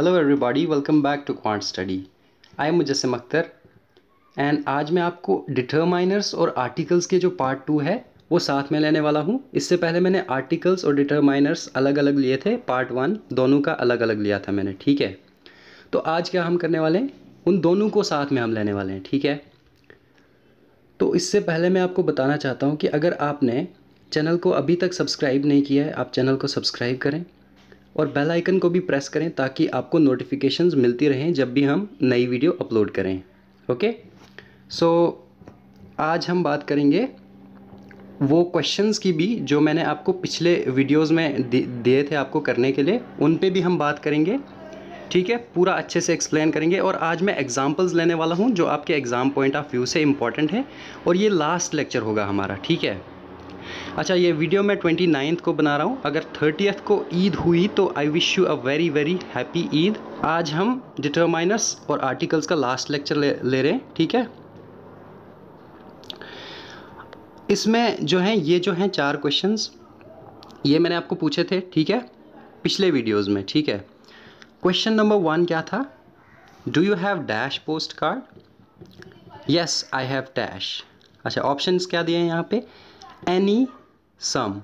Hello everybody welcome back to Quant Study I am Mujassam Akhtar and आज मैं आपको determiners और आर्टिकल्स के जो पार्ट टू है वो साथ में लेने वाला हूँ इससे पहले मैंने आर्टिकल्स और डिटरमाइनर्स अलग अलग लिए थे पार्ट वन दोनों का अलग अलग लिया था मैंने ठीक है तो आज क्या हम करने वाले हैं उन दोनों को साथ में हम लेने वाले हैं ठीक है तो इससे पहले मैं आपको बताना चाहता हूँ कि अगर आपने चैनल को अभी तक सब्सक्राइब नहीं किया है आप चैनल को सब्सक्राइब करें और बेल आइकन को भी प्रेस करें ताकि आपको नोटिफिकेशंस मिलती रहें जब भी हम नई वीडियो अपलोड करें ओके सो so, आज हम बात करेंगे वो क्वेश्चंस की भी जो मैंने आपको पिछले वीडियोस में दिए थे आपको करने के लिए उन पे भी हम बात करेंगे ठीक है पूरा अच्छे से एक्सप्लेन करेंगे और आज मैं एग्जांपल्स लेने वाला हूँ जो आपके एग्ज़ाम पॉइंट ऑफ व्यू से इम्पॉर्टेंट है और ये लास्ट लेक्चर होगा हमारा ठीक है अच्छा ये वीडियो मैं ट्वेंटी नाइन्थ को बना रहा हूँ अगर थर्टीथ को ईद हुई तो I wish you a very very happy Eid आज हम डिटरमाइनस और आर्टिकल्स का लास्ट लेक्चर ले, ले रहे हैं ठीक है इसमें जो हैं ये जो हैं चार क्वेश्चंस ये मैंने आपको पूछे थे ठीक है पिछले वीडियोस में ठीक है क्वेश्चन नंबर वन क्या था do you have dash postcard yes I have dash अच्छा ऑप्शंस क्या दिए हैं यहाँ पे एनी सम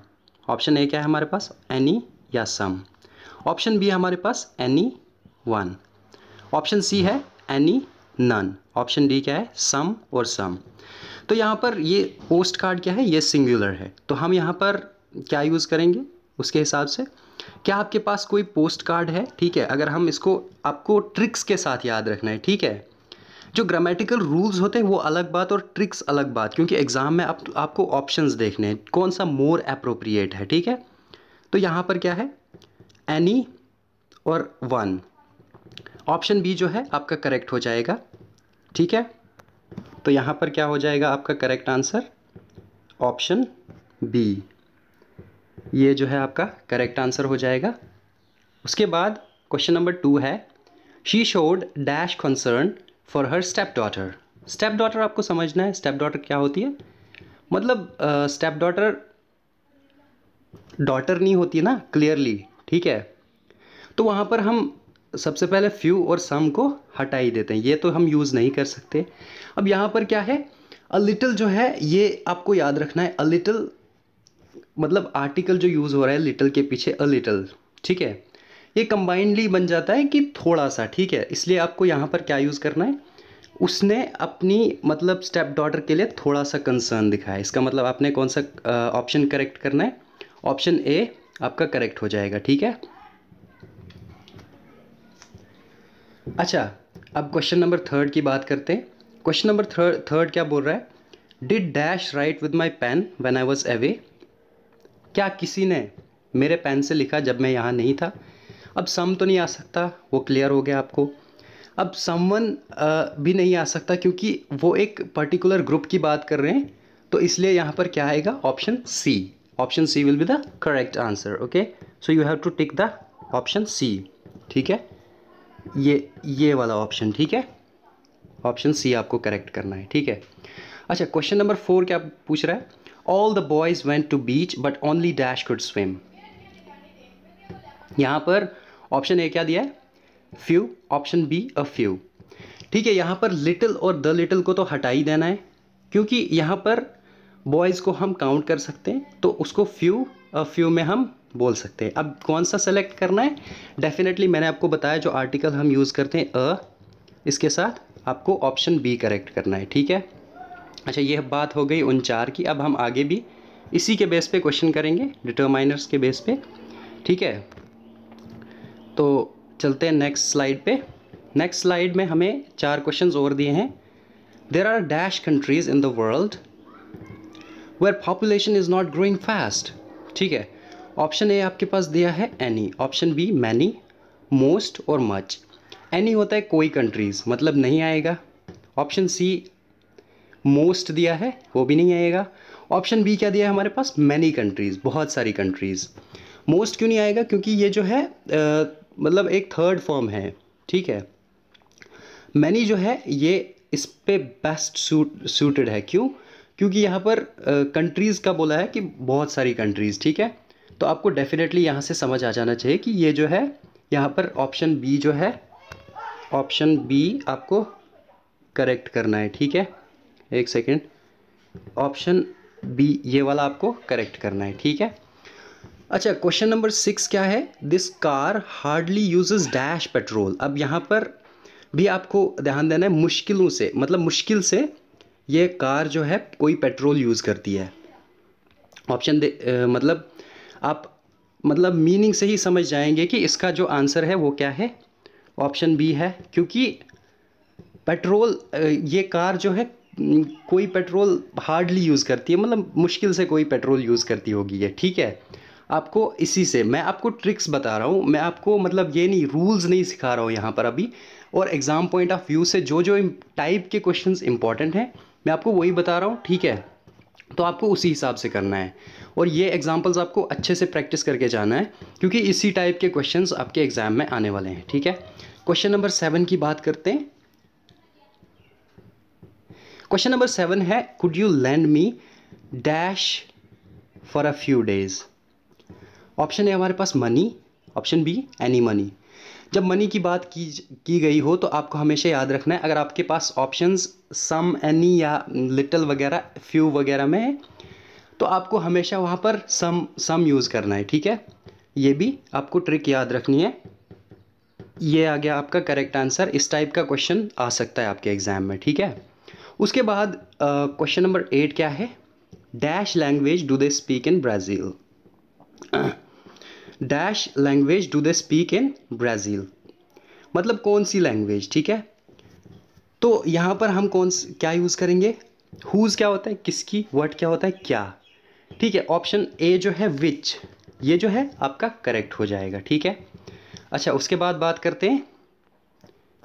ऑप्शन ए क्या है हमारे पास एनी या सम ऑप्शन बी है हमारे पास एनी वन ऑप्शन सी है एनी नन ऑप्शन डी क्या है सम और सम तो यहाँ पर ये पोस्ट कार्ड क्या है ये सिंगुलर है तो हम यहाँ पर क्या यूज़ करेंगे उसके हिसाब से क्या आपके पास कोई पोस्ट कार्ड है ठीक है अगर हम इसको आपको ट्रिक्स के साथ याद रखना है ठीक है जो ग्रामेटिकल रूल्स होते हैं वो अलग बात और ट्रिक्स अलग बात क्योंकि एग्ज़ाम में आप आपको ऑप्शंस देखने हैं कौन सा मोर अप्रोप्रिएट है ठीक है तो यहाँ पर क्या है एनी और वन ऑप्शन बी जो है आपका करेक्ट हो जाएगा ठीक है तो यहाँ पर क्या हो जाएगा आपका करेक्ट आंसर ऑप्शन बी ये जो है आपका करेक्ट आंसर हो जाएगा उसके बाद क्वेश्चन नंबर टू है she showed dash concern for her step daughter step daughter आपको समझना है स्टेप डॉटर क्या होती है मतलब स्टेप डॉटर डॉटर नहीं होती ना क्लियरली ठीक है तो वहाँ पर हम सबसे पहले फ्यू और सम को हटा ही देते हैं ये तो हम यूज़ नहीं कर सकते अब यहाँ पर क्या है अ लिटल जो है ये आपको याद रखना है अ लिटल मतलब आर्टिकल जो यूज़ हो रहा है लिटल के पीछे अ लिटल ठीक है ये कंबाइंडली बन जाता है कि थोड़ा सा ठीक है इसलिए आपको यहाँ पर क्या यूज़ करना है उसने अपनी मतलब स्टेप डॉटर के लिए थोड़ा सा कंसर्न दिखाया इसका मतलब आपने कौन सा ऑप्शन करेक्ट करना है ऑप्शन ए आपका करेक्ट हो जाएगा ठीक है अच्छा अब क्वेश्चन नंबर थर्ड की बात करते हैं क्वेश्चन नंबर थर्ड थर्ड क्या बोल रहा है did dash write with my pen when I was away क्या किसी ने मेरे पेन से लिखा जब मैं यहाँ नहीं था अब सम तो नहीं आ सकता वो क्लियर हो गया आपको अब वन भी नहीं आ सकता क्योंकि वो एक पर्टिकुलर ग्रुप की बात कर रहे हैं तो इसलिए यहाँ पर क्या आएगा option C option C will be the correct answer okay so you have to tick the option C ठीक है ये ये वाला ऑप्शन ठीक है ऑप्शन सी आपको करेक्ट करना है ठीक है अच्छा क्वेश्चन नंबर फोर क्या पूछ रहा है all the boys went to beach but only dash could swim यहाँ पर ऑप्शन ए क्या दिया है few option B a few ठीक है यहाँ पर लिटिल और द लिटिल को तो हटा ही देना है क्योंकि यहाँ पर बॉयज़ को हम काउंट कर सकते हैं तो उसको फ्यू अ फ्यू में हम बोल सकते हैं अब कौन सा सेलेक्ट करना है डेफिनेटली मैंने आपको बताया जो आर्टिकल हम यूज़ करते हैं अ इसके साथ आपको ऑप्शन बी करेक्ट करना है ठीक है अच्छा यह बात हो गई उन चार की अब हम आगे भी इसी के बेस पे क्वेश्चन करेंगे डिटरमाइनर्स के बेस पे ठीक है तो चलते हैं नेक्स्ट स्लाइड पे नेक्स्ट स्लाइड में हमें चार क्वेश्चंस और दिए हैं there are dash countries in the world where population is not growing fast ठीक है ऑप्शन ए आपके पास दिया है any option B many most और मच एनी होता है कोई कंट्रीज़ मतलब नहीं आएगा ऑप्शन सी मोस्ट दिया है वो भी नहीं आएगा ऑप्शन बी क्या दिया है हमारे पास मैनी कंट्रीज़ बहुत सारी कंट्रीज़ मोस्ट क्यों नहीं आएगा क्योंकि ये जो है आ, मतलब एक थर्ड फॉर्म है ठीक है मैनी जो है ये इस पर बेस्ट सूट सूटेड है क्यों क्योंकि यहाँ पर कंट्रीज़ uh, का बोला है कि बहुत सारी कंट्रीज़ ठीक है तो आपको डेफिनेटली यहाँ से समझ आ जाना चाहिए कि ये जो है यहाँ पर ऑप्शन बी जो है ऑप्शन बी आपको करेक्ट करना है ठीक है एक सेकेंड ऑप्शन बी ये वाला आपको करेक्ट करना है ठीक है अच्छा क्वेश्चन नंबर सिक्स क्या है this car hardly uses dash petrol अब यहाँ पर भी आपको ध्यान देना है मुश्किलों से मतलब मुश्किल से ये कार जो है कोई पेट्रोल यूज़ करती है ऑप्शन दे आ, मतलब आप मतलब मीनिंग से ही समझ जाएंगे कि इसका जो आंसर है वो क्या है ऑप्शन बी है क्योंकि पेट्रोल ये कार जो है कोई पेट्रोल हार्डली यूज़ करती है मतलब मुश्किल से कोई पेट्रोल यूज़ करती होगी ये ठीक है आपको इसी से मैं आपको ट्रिक्स बता रहा हूँ मैं आपको मतलब ये नहीं रूल्स नहीं सिखा रहा हूँ यहाँ पर अभी और एग्ज़ाम पॉइंट ऑफ व्यू से जो जो टाइप के क्वेश्चन इंपॉर्टेंट हैं मैं आपको वही बता रहा हूँ ठीक है तो आपको उसी हिसाब से करना है और ये एग्जाम्पल्स आपको अच्छे से प्रैक्टिस करके जाना है क्योंकि इसी टाइप के क्वेश्चंस आपके एग्ज़ाम में आने वाले हैं ठीक है क्वेश्चन नंबर सेवन की बात करते हैं क्वेश्चन नंबर सेवन है could you lend me dash for a few days option है हमारे पास money option B any money जब मनी की बात की की गई हो तो आपको हमेशा याद रखना है अगर आपके पास ऑप्शंस सम एनी या लिटल वगैरह फ्यू वगैरह में है तो आपको हमेशा वहाँ पर सम सम यूज़ करना है ठीक है ये भी आपको ट्रिक याद रखनी है ये आ गया आपका करेक्ट आंसर इस टाइप का क्वेश्चन आ सकता है आपके एग्ज़ाम में ठीक है उसके बाद क्वेश्चन नंबर एट क्या है dash language do they speak in Brazil dash language do they speak in Brazil मतलब कौन सी लैंग्वेज ठीक है तो यहाँ पर हम कौन क्या यूज़ करेंगे हुज़ क्या होता है किसकी वर्ड क्या होता है क्या ठीक है ऑप्शन ए जो है विच ये जो है आपका करेक्ट हो जाएगा ठीक है अच्छा उसके बाद बात करते हैं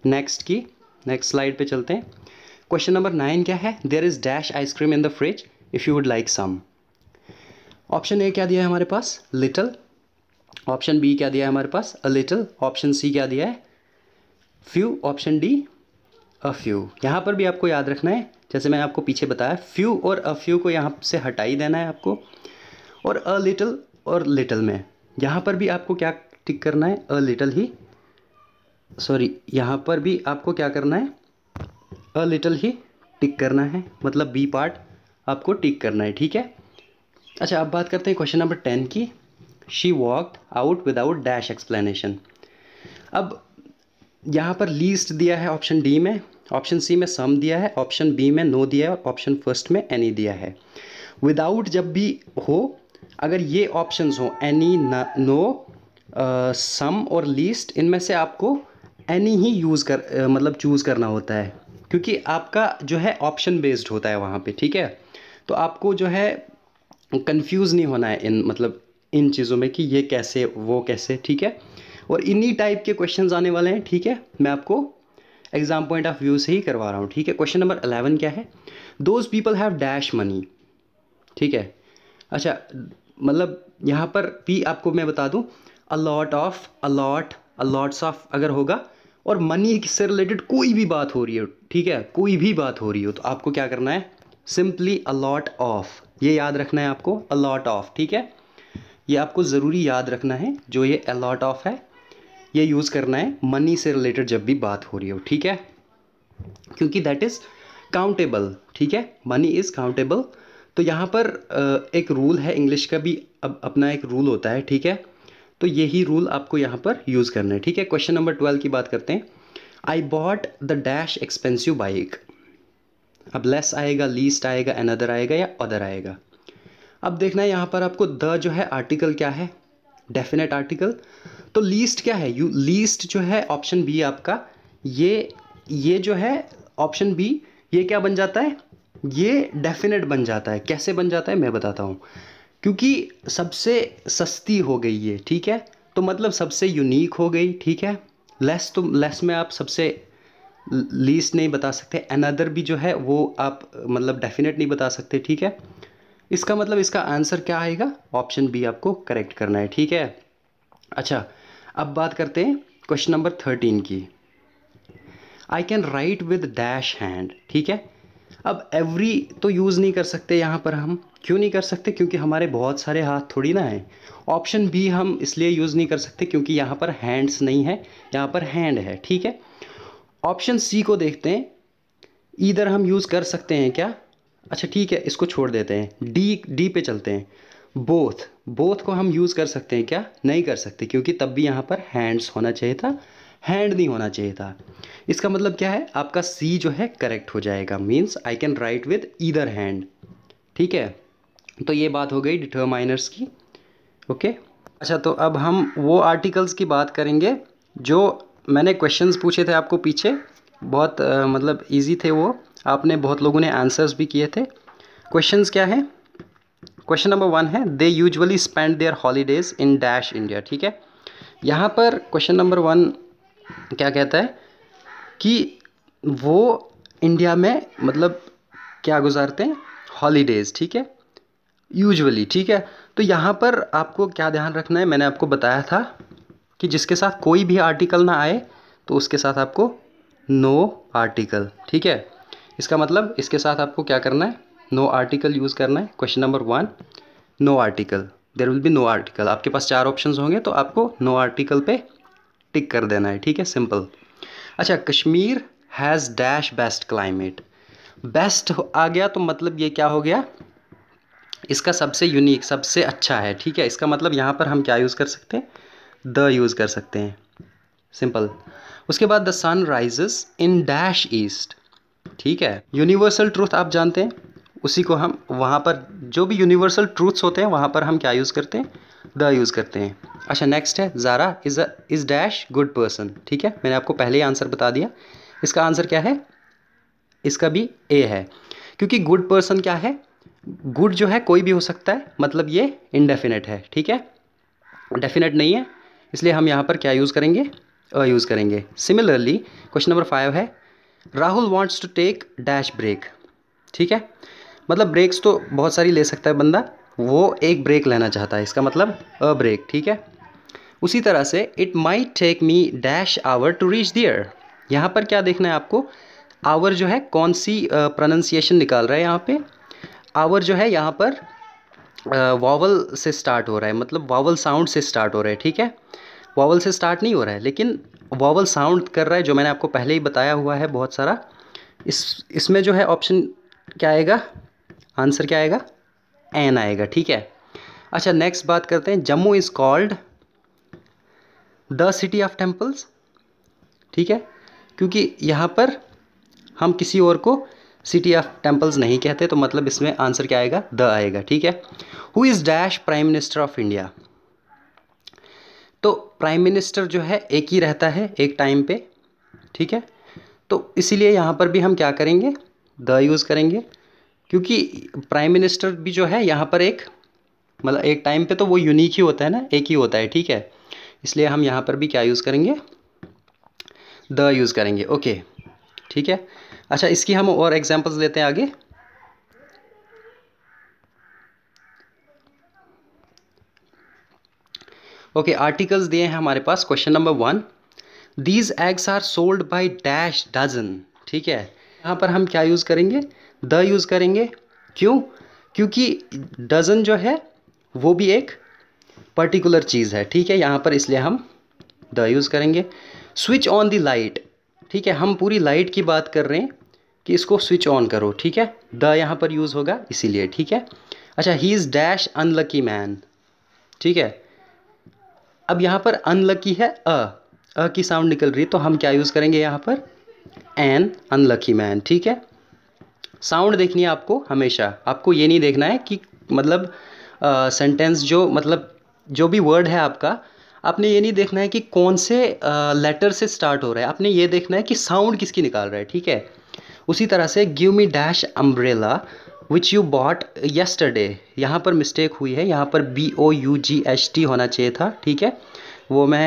नेक्स्ट की नेक्स्ट स्लाइड पे चलते हैं क्वेश्चन नंबर नाइन क्या है there is dash ice cream in the fridge if you would like some option A क्या दिया है हमारे पास लिटल ऑप्शन बी क्या दिया है हमारे पास अ लिटल ऑप्शन सी क्या दिया है few option D a few यहाँ पर भी आपको याद रखना है जैसे मैंने आपको पीछे बताया फ्यू और अ फ्यू को यहाँ से हटाई देना है आपको और अ लिटल और लिटल में यहाँ पर भी आपको क्या टिक करना है अ लिटल ही सॉरी यहाँ पर भी आपको क्या करना है अ लिटल ही टिक करना है मतलब बी पार्ट आपको टिक करना है ठीक है अच्छा अब बात करते हैं क्वेश्चन नंबर टेन की she walked out without dash explanation अब यहाँ पर लीस्ट दिया है ऑप्शन डी में ऑप्शन सी में सम दिया है ऑप्शन बी में नो दिया है और ऑप्शन फर्स्ट में एनी दिया है विदाउट जब भी हो अगर ये ऑप्शंस हो एनी नो सम और लीस्ट इनमें से आपको एनी ही यूज़ कर uh, मतलब चूज़ करना होता है क्योंकि आपका जो है ऑप्शन बेस्ड होता है वहाँ पे ठीक है तो आपको जो है कंफ्यूज नहीं होना है इन मतलब इन चीज़ों में कि ये कैसे वो कैसे ठीक है और इन्हीं टाइप के क्वेश्चन आने वाले हैं ठीक है मैं आपको एग्जाम पॉइंट ऑफ व्यू से ही करवा रहा हूँ ठीक है क्वेश्चन नंबर अलेवन क्या है those people have dash money ठीक है अच्छा मतलब यहाँ पर भी आपको मैं बता दूँ a lot of a lot a lots of अगर होगा और मनी से रिलेटेड कोई भी बात हो रही हो ठीक है कोई भी बात हो रही हो तो आपको क्या करना है सिंपली अलॉट ऑफ ये याद रखना है आपको अलॉट ऑफ ठीक है ये आपको ज़रूरी याद रखना है जो ये अलॉट ऑफ है ये यूज़ करना है मनी से रिलेटेड जब भी बात हो रही हो ठीक है क्योंकि दैट इज़ काउंटेबल ठीक है मनी इज़ काउंटेबल तो यहाँ पर एक रूल है इंग्लिश का भी अब अपना एक रूल होता है ठीक है तो यही रूल आपको यहाँ पर यूज़ करना है ठीक है क्वेश्चन नंबर ट्वेल्व की बात करते हैं I bought the dash expensive bike अब लेस आएगा लीस्ट आएगा अनदर आएगा या अदर आएगा अब देखना है यहाँ पर आपको द जो है आर्टिकल क्या है डेफिनेट आर्टिकल तो लीस्ट क्या है यू लीस्ट जो है ऑप्शन बी आपका ये ये जो है ऑप्शन बी ये क्या बन जाता है ये डेफिनेट बन जाता है कैसे बन जाता है मैं बताता हूँ क्योंकि सबसे सस्ती हो गई ये ठीक है तो मतलब सबसे यूनिक हो गई ठीक है लेस तो लेस में आप सबसे लीस्ट नहीं बता सकते अनदर भी जो है वो आप मतलब डेफिनेट नहीं बता सकते ठीक है इसका मतलब इसका आंसर क्या आएगा ऑप्शन बी आपको करेक्ट करना है ठीक है अच्छा अब बात करते हैं क्वेश्चन नंबर थर्टीन की I can write with dash hand ठीक है अब एवरी तो यूज़ नहीं कर सकते यहाँ पर हम क्यों नहीं कर सकते क्योंकि हमारे बहुत सारे हाथ थोड़ी ना हैं ऑप्शन बी हम इसलिए यूज़ नहीं कर सकते क्योंकि यहाँ पर हैंड्स नहीं है यहाँ पर हैंड है ठीक है ऑप्शन सी को देखते हैं इधर हम यूज़ कर सकते हैं क्या अच्छा ठीक है इसको छोड़ देते हैं डी डी पे चलते हैं बोथ बोथ को हम यूज़ कर सकते हैं क्या नहीं कर सकते क्योंकि तब भी यहाँ पर हैंड्स होना चाहिए था हैंड नहीं होना चाहिए था इसका मतलब क्या है आपका सी जो है करेक्ट हो जाएगा means I can write with either hand ठीक है तो ये बात हो गई डिटरमाइनर्स की ओके अच्छा तो अब हम वो आर्टिकल्स की बात करेंगे जो मैंने क्वेश्चंस पूछे थे आपको पीछे बहुत आ, मतलब इजी थे वो आपने बहुत लोगों ने आंसर्स भी किए थे क्वेश्चंस क्या है क्वेश्चन नंबर वन है they usually spend their holidays in dash India ठीक है यहाँ पर क्वेश्चन नंबर वन क्या कहता है कि वो इंडिया में मतलब क्या गुजारते हैं हॉलीडेज ठीक है यूजुअली ठीक है तो यहाँ पर आपको क्या ध्यान रखना है मैंने आपको बताया था कि जिसके साथ कोई भी आर्टिकल ना आए तो उसके साथ आपको नो आर्टिकल ठीक है इसका मतलब इसके साथ आपको क्या करना है नो आर्टिकल यूज़ करना है question number one no article there will be no article आपके पास चार ऑप्शन होंगे तो आपको नो आर्टिकल पे टिक कर देना है ठीक है सिंपल अच्छा Kashmir has dash best climate best आ गया तो मतलब ये क्या हो गया इसका सबसे यूनिक सबसे अच्छा है ठीक है इसका मतलब यहाँ पर हम क्या यूज़ कर सकते हैं द यूज़ कर सकते हैं सिंपल उसके बाद the sun rises in dash east ठीक है यूनिवर्सल ट्रूथ आप जानते हैं उसी को हम वहाँ पर जो भी यूनिवर्सल ट्रूथ्स होते हैं वहाँ पर हम क्या यूज़ करते हैं द यूज़ करते हैं अच्छा नेक्स्ट है Zara is a is dash good person ठीक है मैंने आपको पहले ही आंसर बता दिया इसका आंसर क्या है इसका भी ए है क्योंकि गुड पर्सन क्या है गुड जो है कोई भी हो सकता है मतलब ये इनडेफिनेट है ठीक है डेफिनेट नहीं है इसलिए हम यहाँ पर क्या यूज़ करेंगे अ यूज़ करेंगे सिमिलरली क्वेश्चन नंबर फाइव है Rahul wants to take dash break ठीक है मतलब ब्रेक्स तो बहुत सारी ले सकता है बंदा वो एक ब्रेक लेना चाहता है इसका मतलब अ ब्रेक ठीक है उसी तरह से it may take me dash hour to reach there यहाँ पर क्या देखना है आपको आवर जो है कौन सी प्रोनंसिएशन निकाल रहा है यहाँ पे आवर जो है यहाँ पर वावल से स्टार्ट हो रहा है मतलब वावल साउंड से स्टार्ट हो रहा है ठीक है वावल से स्टार्ट नहीं हो रहा है लेकिन वॉवल साउंड कर रहा है जो मैंने आपको पहले ही बताया हुआ है बहुत सारा इस इसमें जो है ऑप्शन क्या आएगा आंसर क्या आएगा एन आएगा ठीक है अच्छा नेक्स्ट बात करते हैं Jammu is called the city of temples ठीक है क्योंकि यहाँ पर हम किसी और को सिटी ऑफ टेम्पल्स नहीं कहते तो मतलब इसमें आंसर क्या आएगा द आएगा ठीक है who is dash prime minister of India तो प्राइम मिनिस्टर जो है एक ही रहता है एक टाइम पे ठीक है तो इसीलिए यहाँ पर भी हम क्या करेंगे द यूज़ करेंगे क्योंकि प्राइम मिनिस्टर भी जो है यहाँ पर एक मतलब एक टाइम पे तो वो यूनिक ही होता है ना एक ही होता है ठीक है इसलिए हम यहाँ पर भी क्या यूज़ करेंगे द यूज़ करेंगे ओके ठीक है अच्छा इसकी हम और एग्जाम्पल्स लेते हैं आगे ओके आर्टिकल्स दिए हैं हमारे पास question number one these eggs are sold by dash dozen ठीक है यहाँ पर हम क्या यूज़ करेंगे द यूज़ करेंगे क्यों क्योंकि डजन जो है वो भी एक पर्टिकुलर चीज़ है ठीक है यहाँ पर इसलिए हम द यूज़ करेंगे स्विच ऑन दी लाइट ठीक है हम पूरी लाइट की बात कर रहे हैं कि इसको स्विच ऑन करो ठीक है द यहाँ पर यूज़ होगा इसीलिए ठीक है अच्छा he is dash unlucky man ठीक है अब यहाँ पर अनलकी है अ अ की साउंड निकल रही है तो हम क्या यूज़ करेंगे यहाँ पर एन अनलकी मैन ठीक है साउंड देखनी है आपको हमेशा आपको ये नहीं देखना है कि मतलब सेंटेंस uh, जो मतलब जो भी वर्ड है आपका आपने ये नहीं देखना है कि कौन से लेटर uh, से स्टार्ट हो रहा है आपने ये देखना है कि साउंड किसकी निकाल रहा है ठीक है उसी तरह से give me dash umbrella which you bought yesterday यहाँ पर मिस्टेक हुई है यहाँ पर B O U G H T होना चाहिए था ठीक है वो मैं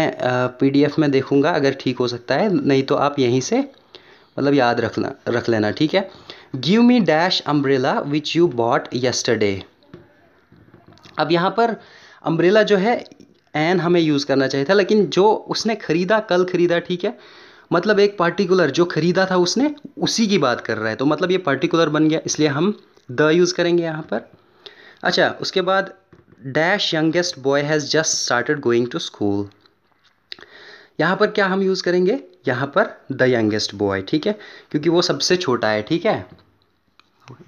पी डी एफ में देखूँगा अगर ठीक हो सकता है नहीं तो आप यहीं से मतलब याद रखना रख लेना ठीक है give me dash umbrella which you bought yesterday अब यहाँ पर अम्ब्रेला जो है एन हमें यूज़ करना चाहिए था लेकिन जो उसने ख़रीदा कल ख़रीदा ठीक है मतलब एक पार्टिकुलर जो ख़रीदा था उसने उसी की बात कर रहा है तो मतलब ये पार्टिकुलर बन गया इसलिए हम द यूज़ करेंगे यहाँ पर अच्छा उसके बाद dash youngest boy has just started going to school यहाँ पर क्या हम यूज़ करेंगे यहाँ पर द यंगेस्ट बॉय ठीक है क्योंकि वो सबसे छोटा है ठीक है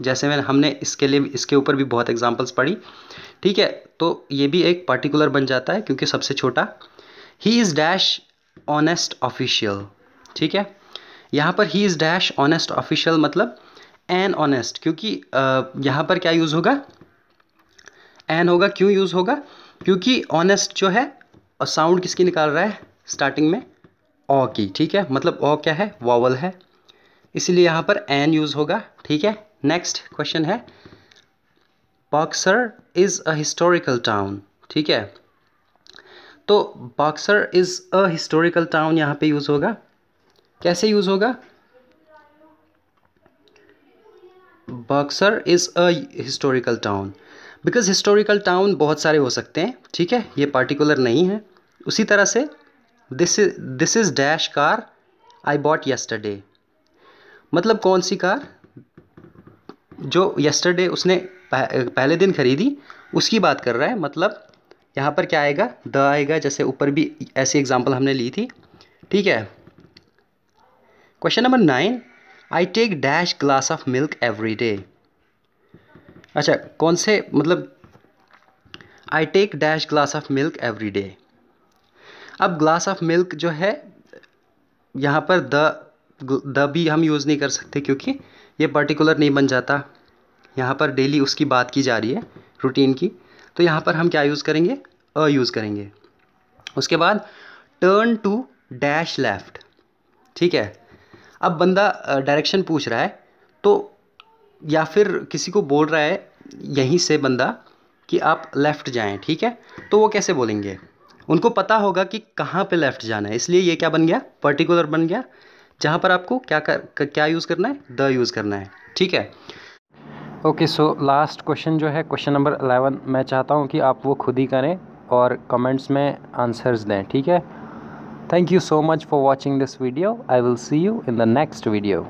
जैसे मैंने हमने इसके लिए इसके ऊपर भी बहुत एग्जाम्पल्स पढ़ी ठीक है तो ये भी एक पर्टिकुलर बन जाता है क्योंकि सबसे छोटा he is dash honest official ठीक है यहाँ पर he is dash honest official मतलब एन ऑनेस्ट क्योंकि यहाँ पर क्या यूज़ होगा एन होगा क्यों यूज़ होगा क्योंकि ऑनेस्ट जो है और साउंड किसकी निकाल रहा है स्टार्टिंग में ओ की ठीक है मतलब ओ क्या है वॉवल है इसलिए यहाँ पर एन यूज़ होगा ठीक है नेक्स्ट क्वेश्चन है Buxar is a historical town ठीक है तो Buxar is a historical town यहाँ पे यूज़ होगा कैसे यूज़ होगा Buxar is a historical town because historical town बहुत सारे हो सकते हैं ठीक है ये पार्टिकुलर नहीं है उसी तरह से this is this is dash car I bought yesterday मतलब कौन सी कार जो यस्टरडे उसने पहले दिन खरीदी उसकी बात कर रहा है मतलब यहाँ पर क्या आएगा द आएगा जैसे ऊपर भी ऐसी एग्जाम्पल हमने ली थी ठीक है question number nine I take dash glass of milk every day अच्छा कौन से मतलब I take dash glass of milk every day अब ग्लास ऑफ मिल्क जो है यहाँ पर द द भी हम यूज़ नहीं कर सकते क्योंकि ये पर्टिकुलर नहीं बन जाता यहाँ पर डेली उसकी बात की जा रही है रूटीन की तो यहाँ पर हम क्या यूज़ करेंगे अ यूज़ करेंगे उसके बाद टर्न टू डैश लेफ्ट ठीक है अब बंदा डायरेक्शन पूछ रहा है तो या फिर किसी को बोल रहा है यहीं से बंदा कि आप लेफ़्ट जाएं ठीक है तो वो कैसे बोलेंगे उनको पता होगा कि कहाँ पे लेफ़्ट जाना है इसलिए ये क्या बन गया पर्टिकुलर बन गया जहाँ पर आपको क्या कर क्या यूज़ करना है द यूज़ करना है ठीक है ओके सो लास्ट क्वेश्चन जो है क्वेश्चन नंबर अलेवन मैं चाहता हूँ कि आप वो खुद ही करें और कमेंट्स में आंसर्स दें ठीक है Thank you so much for watching this video. I will see you in the next video.